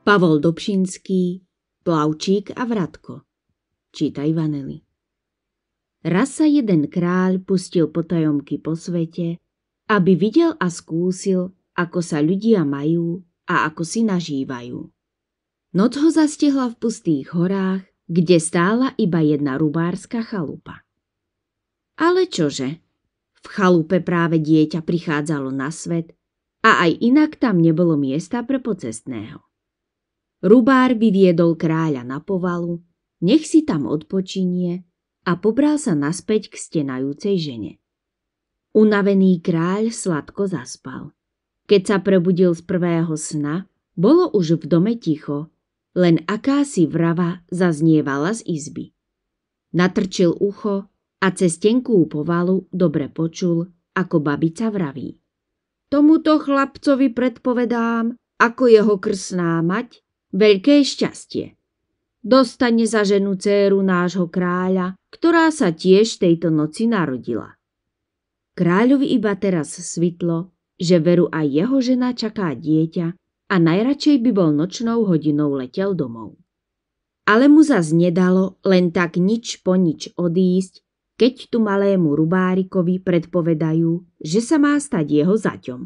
Pavol Dobšinský, Plavčík a Vratko. Čítaj Vanely. Raz sa jeden kráľ pustil potajomky po svete, aby videl a skúsil, ako sa ľudia majú a ako si nažívajú. Noc ho zastihla v pustých horách, kde stála iba jedna rubárska chalupa. Ale čože? V chalupe práve dieťa prichádzalo na svet a aj inak tam nebolo miesta pre pocestného. Rubár vyviedol kráľa na povalu, nech si tam odpočinie a pobral sa naspäť k stenajúcej žene. Unavený kráľ sladko zaspal. Keď sa prebudil z prvého sna, bolo už v dome ticho, len akási vrava zaznievala z izby. Natrčil ucho a cez tenkú povalu dobre počul, ako babica vraví. Tomuto chlapcovi predpovedám, ako jeho krsná mať veľké šťastie. Dostane za ženu céru nášho kráľa, ktorá sa tiež tejto noci narodila. Kráľovi iba teraz svitlo, že veru aj jeho žena čaká dieťa a najradšej by bol nočnou hodinou letel domov. Ale mu zas nedalo len tak nič po nič odísť, keď tu malému rubárikovi predpovedajú, že sa má stať jeho zaťom.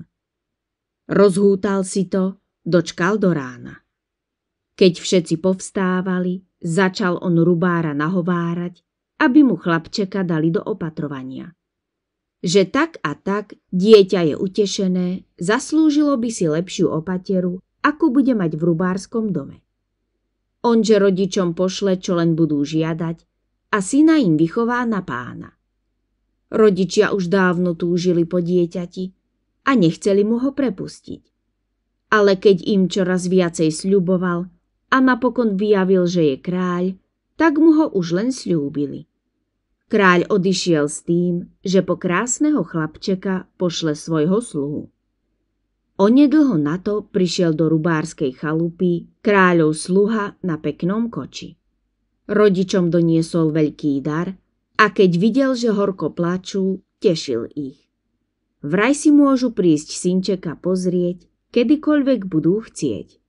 Rozhútal si to, dočkal do rána. Keď všetci povstávali, začal on rubára nahovárať, aby mu chlapčeka dali do opatrovania. Že tak a tak dieťa je utešené, zaslúžilo by si lepšiu opateru, ako bude mať v rubárskom dome. Onže rodičom pošle, čo len budú žiadať, a syna im vychová na pána. Rodičia už dávno túžili po dieťati a nechceli mu ho prepustiť. Ale keď im čoraz viacej sľuboval, a napokon vyjavil, že je kráľ, tak mu ho už len slúbili. Kráľ odišiel s tým, že po krásneho chlapčeka pošle svojho sluhu. Onedlho na to prišiel do rubárskej chalupy kráľov sluha na peknom koči. Rodičom doniesol veľký dar a keď videl, že horko plačú, tešil ich. Vraj si môžu prísť synčeka pozrieť, kedykoľvek budú chcieť.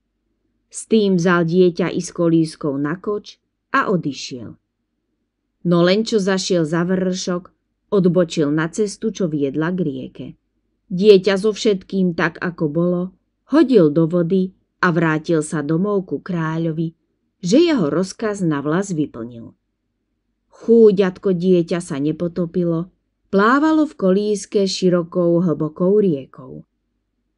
S tým vzal dieťa i s kolískou na koč a odišiel. No len čo zašiel za vršok, odbočil na cestu, čo viedla k rieke. Dieťa so všetkým tak, ako bolo, hodil do vody a vrátil sa domov ku kráľovi, že jeho rozkaz na vlas vyplnil. Chúďatko dieťa sa nepotopilo, plávalo v kolíske širokou hlbokou riekou.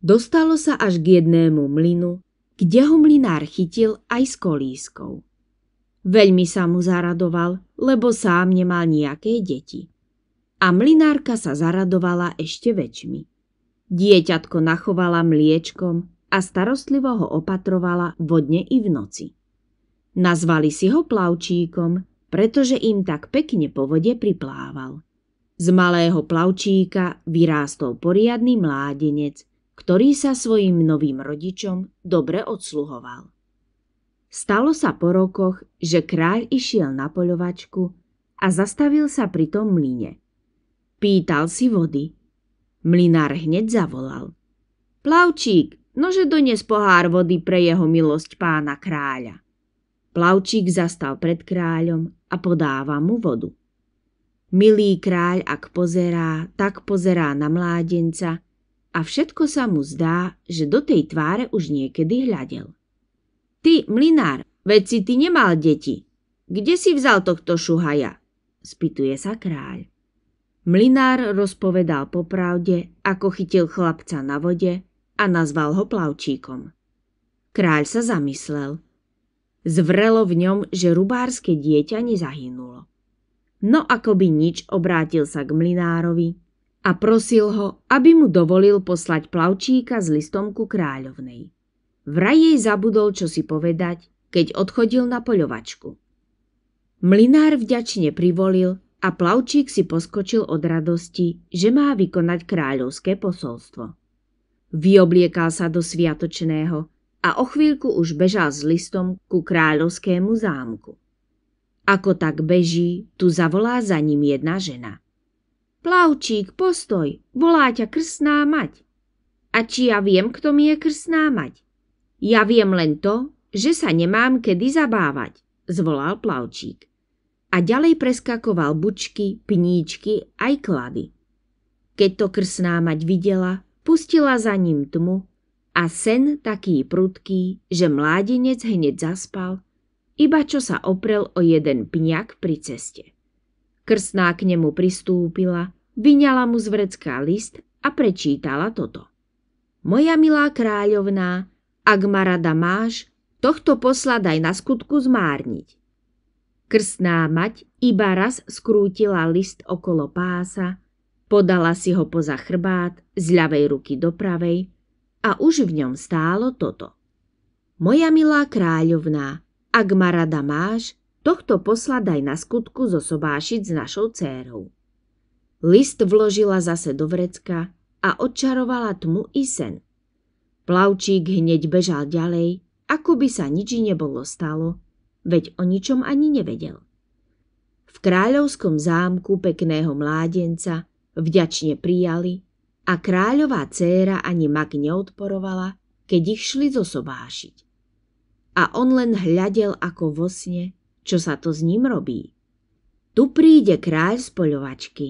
Dostalo sa až k jednému mlynu, kde ho mlinár chytil aj s kolískou. Veľmi sa mu zaradoval, lebo sám nemal nejaké deti. A mlinárka sa zaradovala ešte väčšmi. Dieťatko nachovala mliečkom a starostlivo ho opatrovala vodne i v noci. Nazvali si ho plavčíkom, pretože im tak pekne po vode priplával. Z malého plavčíka vyrástol poriadny mládenec, ktorý sa svojim novým rodičom dobre odsluhoval. Stalo sa po rokoch, že kráľ išiel na poľovačku a zastavil sa pri tom mlyne. Pýtal si vody. Mlinár hneď zavolal. Plavčík, nože dones pohár vody pre jeho milosť pána kráľa. Plavčík zastal pred kráľom a podáva mu vodu. Milý kráľ, ak pozerá, tak pozerá na mládenca a všetko sa mu zdá, že do tej tváre už niekedy hľadel. Ty, mlinár, veď si ty nemal deti. Kde si vzal tohto šuhaja? Spýtuje sa kráľ. Mlinár rozpovedal popravde, ako chytil chlapca na vode a nazval ho plavčíkom. Kráľ sa zamyslel. Zvrelo v ňom, že rubárske dieťa nezahynulo. No akoby nič obrátil sa k mlinárovi, a prosil ho, aby mu dovolil poslať plavčíka s listom ku kráľovnej. Vraj jej zabudol, čo si povedať, keď odchodil na poľovačku. Mlinár vďačne privolil a plavčík si poskočil od radosti, že má vykonať kráľovské posolstvo. Vyobliekal sa do sviatočného a o chvíľku už bežal s listom ku kráľovskému zámku. Ako tak beží, tu zavolá za ním jedna žena – Plavčík, postoj, volá ťa krsná mať. A či ja viem, kto mi je krsná mať? Ja viem len to, že sa nemám kedy zabávať, zvolal Plavčík. A ďalej preskakoval bučky, pníčky aj klady. Keď to krsná mať videla, pustila za ním tmu a sen taký prudký, že mládenec hneď zaspal, iba čo sa oprel o jeden pňak pri ceste. Krsná k nemu pristúpila vyňala mu z vrecka list a prečítala toto. Moja milá kráľovná, ak ma rada máš, tohto posla daj na skutku zmárniť. Krstná mať iba raz skrútila list okolo pása, podala si ho poza chrbát z ľavej ruky do pravej a už v ňom stálo toto. Moja milá kráľovná, ak ma rada máš, tohto posla daj na skutku zosobášiť s našou dcérou. List vložila zase do vrecka a odčarovala tmu i sen. Plavčík hneď bežal ďalej, ako by sa nič nebolo stalo, veď o ničom ani nevedel. V kráľovskom zámku pekného mládenca vďačne prijali a kráľová céra ani mak neodporovala, keď ich šli zosobášiť. A on len hľadel ako vo sne, čo sa to s ním robí. Tu príde kráľ z poľovačky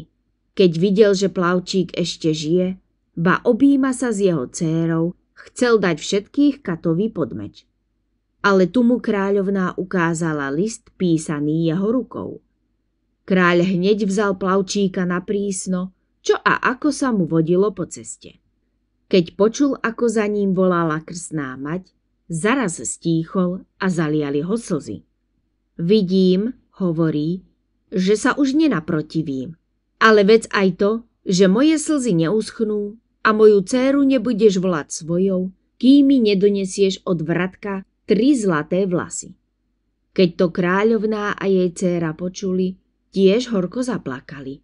keď videl, že plavčík ešte žije, ba objíma sa s jeho dcérou, chcel dať všetkých katovi pod meč. Ale tu mu kráľovná ukázala list písaný jeho rukou. Kráľ hneď vzal plavčíka na prísno, čo a ako sa mu vodilo po ceste. Keď počul, ako za ním volala krsná mať, zaraz stíchol a zaliali ho slzy. Vidím, hovorí, že sa už nenaprotivím. Ale vec aj to, že moje slzy neuschnú a moju dceru nebudeš volať svojou, kým mi nedonesieš od vratka tri zlaté vlasy. Keď to kráľovná a jej dcéra počuli, tiež horko zaplakali.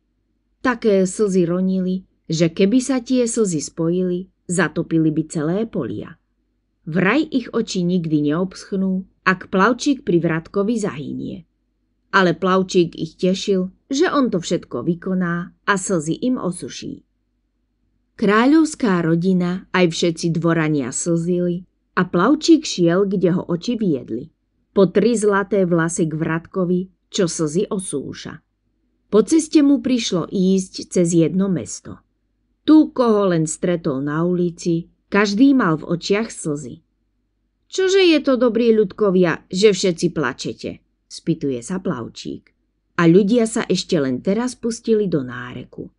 Také slzy ronili, že keby sa tie slzy spojili, zatopili by celé polia. Vraj ich oči nikdy neobschnú, ak plavčík pri vratkovi zahynie ale plavčík ich tešil, že on to všetko vykoná a slzy im osuší. Kráľovská rodina aj všetci dvorania slzili a plavčík šiel, kde ho oči viedli. Po tri zlaté vlasy k vratkovi, čo slzy osúša. Po ceste mu prišlo ísť cez jedno mesto. Tu, koho len stretol na ulici, každý mal v očiach slzy. Čože je to, dobrí ľudkovia, že všetci plačete? spýtuje sa plavčík. A ľudia sa ešte len teraz pustili do náreku.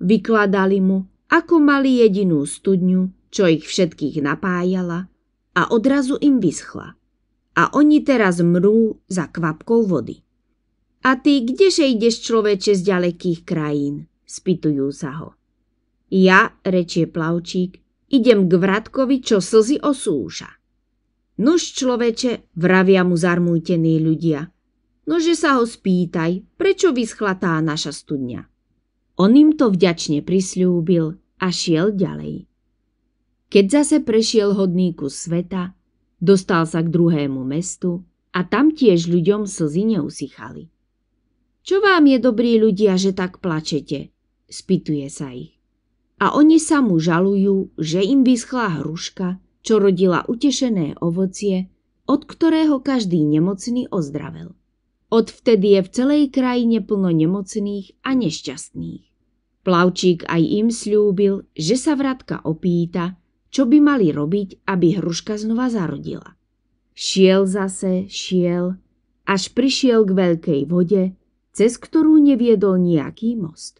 Vykladali mu, ako mali jedinú studňu, čo ich všetkých napájala a odrazu im vyschla. A oni teraz mrú za kvapkou vody. A ty kdeže ideš človeče z ďalekých krajín? Spýtujú sa ho. Ja, rečie plavčík, idem k vratkovi, čo slzy osúša. Nož človeče, vravia mu zarmútení ľudia. Nože sa ho spýtaj, prečo vyschlatá naša studňa. On im to vďačne prisľúbil a šiel ďalej. Keď zase prešiel hodný kus sveta, dostal sa k druhému mestu a tam tiež ľuďom slzy neusychali. Čo vám je, dobrí ľudia, že tak plačete? Spýtuje sa ich. A oni sa mu žalujú, že im vyschla hruška čo rodila utešené ovocie, od ktorého každý nemocný ozdravel. Odvtedy je v celej krajine plno nemocných a nešťastných. Plavčík aj im slúbil, že sa vratka opýta, čo by mali robiť, aby hruška znova zarodila. Šiel zase, šiel, až prišiel k veľkej vode, cez ktorú neviedol nejaký most.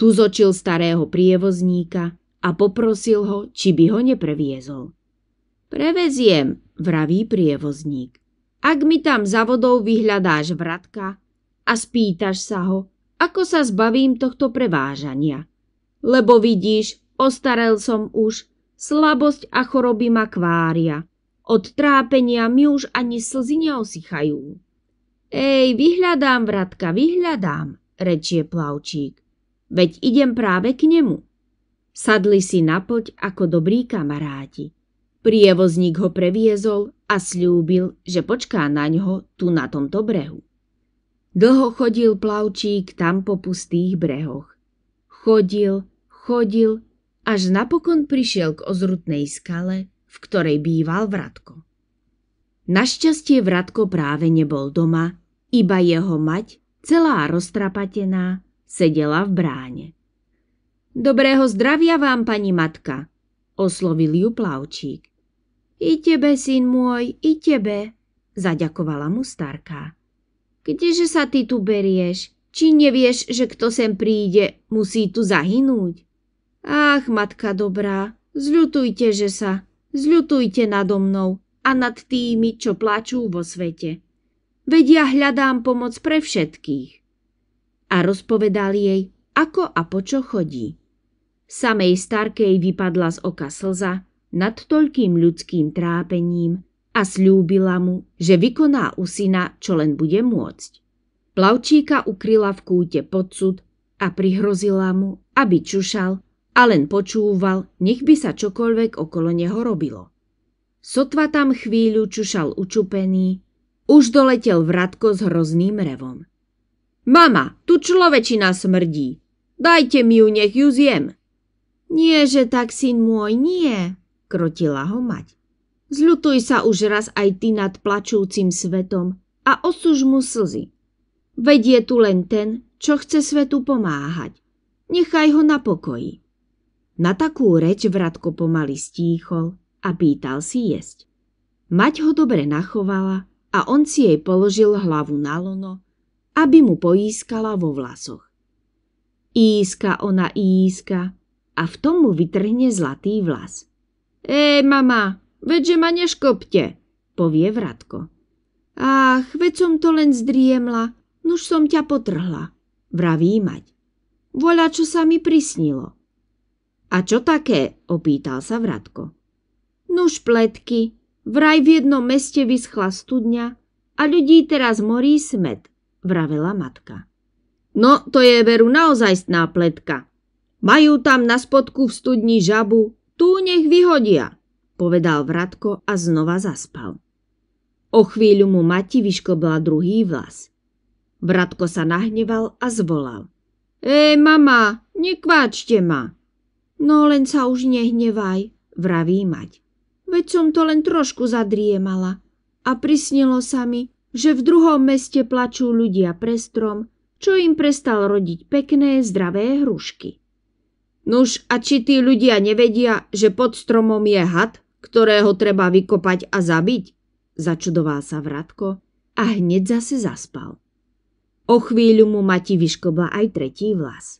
Tu zočil starého prievozníka, a poprosil ho, či by ho nepreviezol. Preveziem, vraví prievozník. Ak mi tam za vodou vyhľadáš vratka a spýtaš sa ho, ako sa zbavím tohto prevážania. Lebo vidíš, ostarel som už, slabosť a choroby ma kvária. Od trápenia mi už ani slzy neosychajú. Ej, vyhľadám, vratka, vyhľadám, rečie plavčík. Veď idem práve k nemu. Sadli si na poď ako dobrí kamaráti. Prievozník ho previezol a slúbil, že počká na ňo tu na tomto brehu. Dlho chodil plavčík tam po pustých brehoch. Chodil, chodil, až napokon prišiel k ozrutnej skale, v ktorej býval Vratko. Našťastie Vratko práve nebol doma, iba jeho mať, celá roztrapatená, sedela v bráne. Dobrého zdravia vám, pani matka, oslovil ju plavčík. I tebe, syn môj, i tebe, zaďakovala mu starka. Kdeže sa ty tu berieš? Či nevieš, že kto sem príde, musí tu zahynúť? Ach, matka dobrá, zľutujte, že sa, zľutujte nado mnou a nad tými, čo plačú vo svete. Veď ja hľadám pomoc pre všetkých. A rozpovedal jej, ako a po čo chodí. Samej starkej vypadla z oka slza nad toľkým ľudským trápením a slúbila mu, že vykoná u syna, čo len bude môcť. Plavčíka ukryla v kúte podsud a prihrozila mu, aby čušal a len počúval, nech by sa čokoľvek okolo neho robilo. Sotva tam chvíľu čušal učupený, už doletel vratko s hrozným revom. Mama, tu človečina smrdí. Dajte mi ju, nech ju zjem. Nieže tak, syn môj, nie, krotila ho mať. Zľutuj sa už raz aj ty nad plačúcim svetom a osuž mu slzy. Vedie tu len ten, čo chce svetu pomáhať. Nechaj ho na pokoji. Na takú reč Vratko pomaly stíchol a pýtal si jesť. Mať ho dobre nachovala a on si jej položil hlavu na lono, aby mu poískala vo vlasoch. Íska ona, íska, a v tom mu vytrhne zlatý vlas. E, mama, veďže ma neškopte, povie vratko. Ach, veď som to len zdriemla, nuž som ťa potrhla, vraví mať. Voľa, čo sa mi prisnilo. A čo také, opýtal sa vratko. Nuž pletky, vraj v jednom meste vyschla studňa a ľudí teraz morí smet, vravela matka. No, to je veru naozajstná pletka, majú tam na spodku v studni žabu, tu nech vyhodia, povedal Vratko a znova zaspal. O chvíľu mu Mati vyškobla druhý vlas. Vratko sa nahneval a zvolal. Ej, mama, nekváčte ma. No len sa už nehnevaj, vraví mať. Veď som to len trošku zadriemala a prisnilo sa mi, že v druhom meste plačú ľudia pre strom, čo im prestal rodiť pekné, zdravé hrušky. Nuž a či tí ľudia nevedia, že pod stromom je had, ktorého treba vykopať a zabiť? Začudoval sa Vratko a hneď zase zaspal. O chvíľu mu Mati vyškobla aj tretí vlas.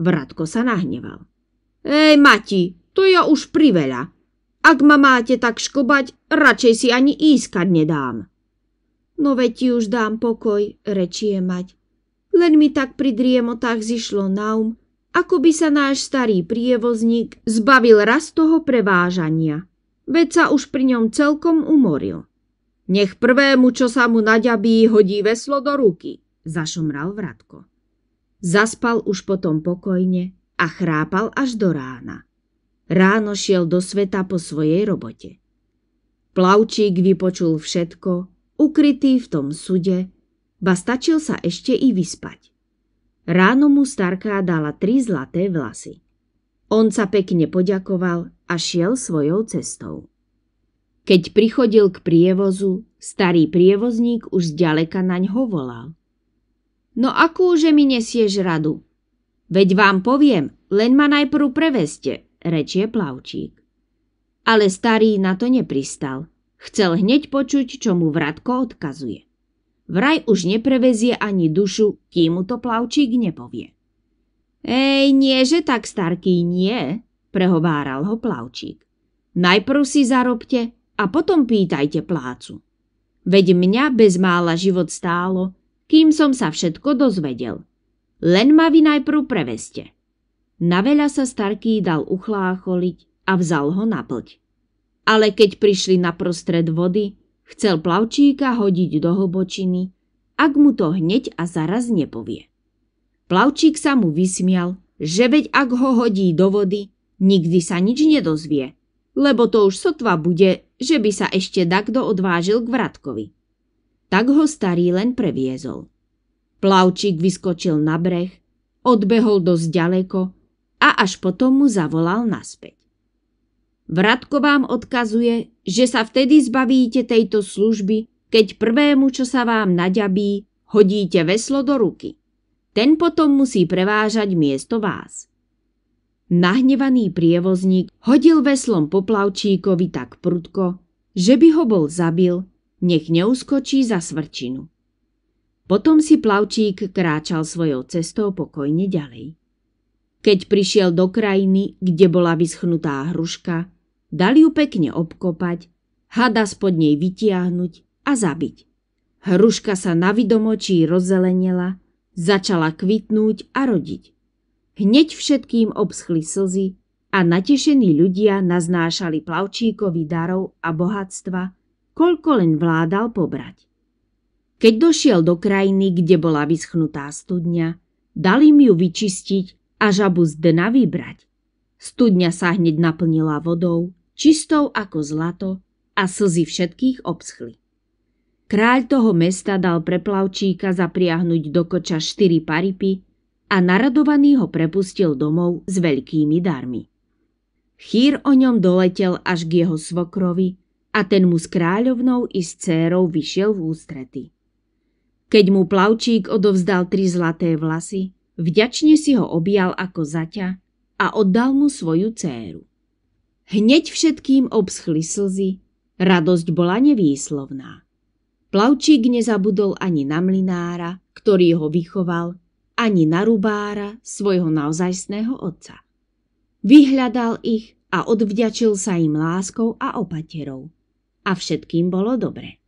Vratko sa nahneval. Ej, Mati, to je už priveľa. Ak ma máte tak škobať, radšej si ani ískať nedám. No veď ti už dám pokoj, rečie mať. Len mi tak pri driemotách zišlo na um, ako by sa náš starý prievozník zbavil raz toho prevážania. Veď sa už pri ňom celkom umoril. Nech prvému, čo sa mu naďabí, hodí veslo do ruky, zašomral Vratko. Zaspal už potom pokojne a chrápal až do rána. Ráno šiel do sveta po svojej robote. Plavčík vypočul všetko, ukrytý v tom sude, ba stačil sa ešte i vyspať. Ráno mu starka dala tri zlaté vlasy. On sa pekne poďakoval a šiel svojou cestou. Keď prichodil k prievozu, starý prievozník už zďaleka naň ho volal. No akúže mi nesieš radu? Veď vám poviem, len ma najprv preveste, rečie plavčík. Ale starý na to nepristal. Chcel hneď počuť, čo mu Vratko odkazuje vraj už neprevezie ani dušu, kým mu to plavčík nepovie. Ej, nie, že tak starký, nie, prehováral ho plavčík. Najprv si zarobte a potom pýtajte plácu. Veď mňa bez mála život stálo, kým som sa všetko dozvedel. Len ma vy najprv preveste. Na veľa sa starký dal uchlácholiť a vzal ho na plť. Ale keď prišli na prostred vody, Chcel plavčíka hodiť do hlbočiny, ak mu to hneď a zaraz nepovie. Plavčík sa mu vysmial, že veď ak ho hodí do vody, nikdy sa nič nedozvie, lebo to už sotva bude, že by sa ešte takto odvážil k vratkovi. Tak ho starý len previezol. Plavčík vyskočil na breh, odbehol dosť ďaleko a až potom mu zavolal naspäť. Vratko vám odkazuje, že sa vtedy zbavíte tejto služby, keď prvému, čo sa vám naďabí, hodíte veslo do ruky. Ten potom musí prevážať miesto vás. Nahnevaný prievozník hodil veslom poplavčíkovi tak prudko, že by ho bol zabil, nech neuskočí za svrčinu. Potom si plavčík kráčal svojou cestou pokojne ďalej. Keď prišiel do krajiny, kde bola vyschnutá hruška, dali ju pekne obkopať, hada spod nej vytiahnuť a zabiť. Hruška sa na vidomočí rozzelenila, začala kvitnúť a rodiť. Hneď všetkým obschli slzy a natešení ľudia naznášali plavčíkovi darov a bohatstva, koľko len vládal pobrať. Keď došiel do krajiny, kde bola vyschnutá studňa, dali mi ju vyčistiť a žabu z dna vybrať. Studňa sa hneď naplnila vodou, čistou ako zlato a slzy všetkých obschli. Kráľ toho mesta dal preplavčíka zapriahnuť do koča štyri paripy a naradovaný ho prepustil domov s veľkými darmi. Chýr o ňom doletel až k jeho svokrovi a ten mu s kráľovnou i s cérou vyšiel v ústrety. Keď mu plavčík odovzdal tri zlaté vlasy, Vďačne si ho objal ako zaťa a oddal mu svoju céru. Hneď všetkým obschli slzy, radosť bola nevýslovná. Plavčík nezabudol ani na mlinára, ktorý ho vychoval, ani na rubára, svojho naozajstného otca. Vyhľadal ich a odvďačil sa im láskou a opaterou. A všetkým bolo dobre.